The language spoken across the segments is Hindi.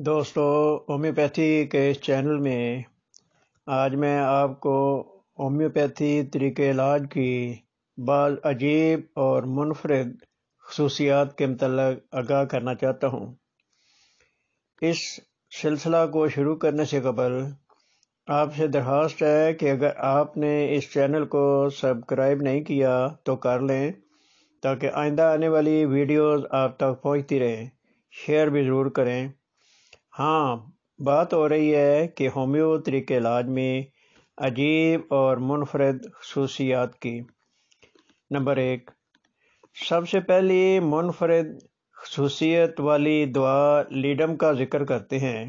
दोस्तों होम्योपैथी के इस चैनल में आज मैं आपको होम्योपैथी तरीके इलाज की बाल अजीब और मुनफरद खसूसियात के मतलब आगाह करना चाहता हूँ इस सिलसिला को शुरू करने से कबल आपसे दरख्वास्त है कि अगर आपने इस चैनल को सब्सक्राइब नहीं किया तो कर लें ताकि आइंदा आने वाली वीडियोस आप तक पहुँचती रहें शेयर भी ज़रूर करें हाँ बात हो रही है कि होम्योपैथी के इलाज में अजीब और मुनफरद खसूसियात की नंबर एक सबसे पहली मुनफरद खसूसियत वाली दवा लीडम का जिक्र करते हैं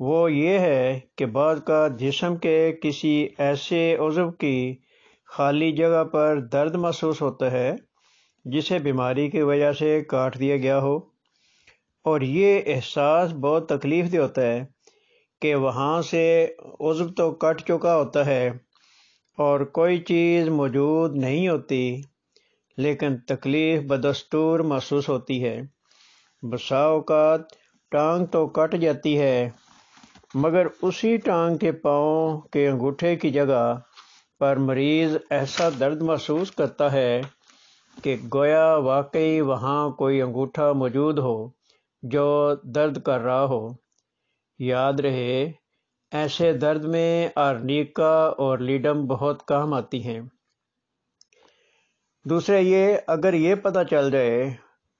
वो ये है कि बाद का जिसम के किसी ऐसे उजब की खाली जगह पर दर्द महसूस होता है जिसे बीमारी की वजह से काट दिया गया हो और ये एहसास बहुत तकलीफ़ दे होता है कि वहाँ से उज्व तो कट चुका होता है और कोई चीज़ मौजूद नहीं होती लेकिन तकलीफ़ बदस्तूर महसूस होती है बसा अवत टांग तो कट जाती है मगर उसी टांग के पाँव के अंगूठे की जगह पर मरीज़ ऐसा दर्द महसूस करता है कि गोया वाकई वहाँ कोई अंगूठा मौजूद हो जो दर्द कर रहा हो याद रहे ऐसे दर्द में आर्निका और लीडम बहुत काम आती हैं दूसरे ये अगर ये पता चल जाए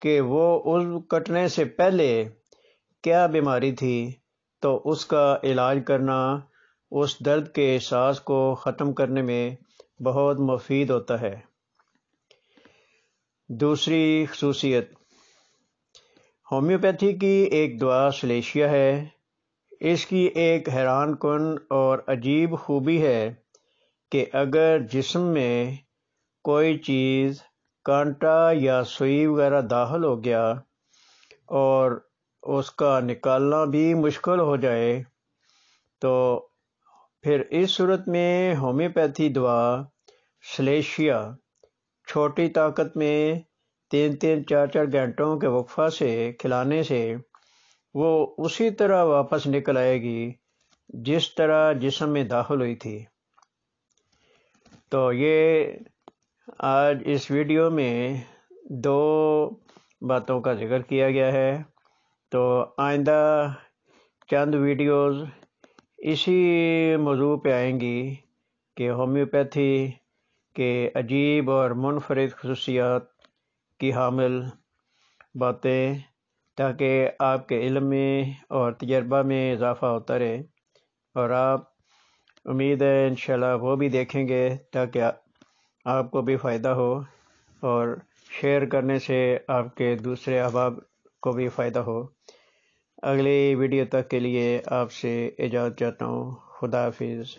कि वो उस कटने से पहले क्या बीमारी थी तो उसका इलाज करना उस दर्द के एहसास को ख़त्म करने में बहुत मुफीद होता है दूसरी खसूसियत होम्योपैथी की एक दवा सलेशिया है इसकी एक हैरान कन और अजीब खूबी है कि अगर जिस्म में कोई चीज़ कांटा या सुई वगैरह दाखिल हो गया और उसका निकालना भी मुश्किल हो जाए तो फिर इस सूरत में होम्योपैथी दवा सलेशिया छोटी ताकत में तीन तीन चार चार घंटों के वक्फा से खिलाने से वो उसी तरह वापस निकल आएगी जिस तरह जिसम में दाखिल हुई थी तो ये आज इस वीडियो में दो बातों का जिक्र किया गया है तो आइंदा चंद वीडियोस इसी मौजू पे आएंगी कि होम्योपैथी के अजीब और मुनफरद खसूसियात की हामिल बातें ताकि आपके इल्म में और तजर्बा में इजाफ़ा होता रहे और आप उम्मीद है इंशाल्लाह वो भी देखेंगे ताकि आपको भी फ़ायदा हो और शेयर करने से आपके दूसरे अहबाब को भी फ़ायदा हो अगले वीडियो तक के लिए आपसे इजाज़त चाहता हूँ खुदा हाफिज़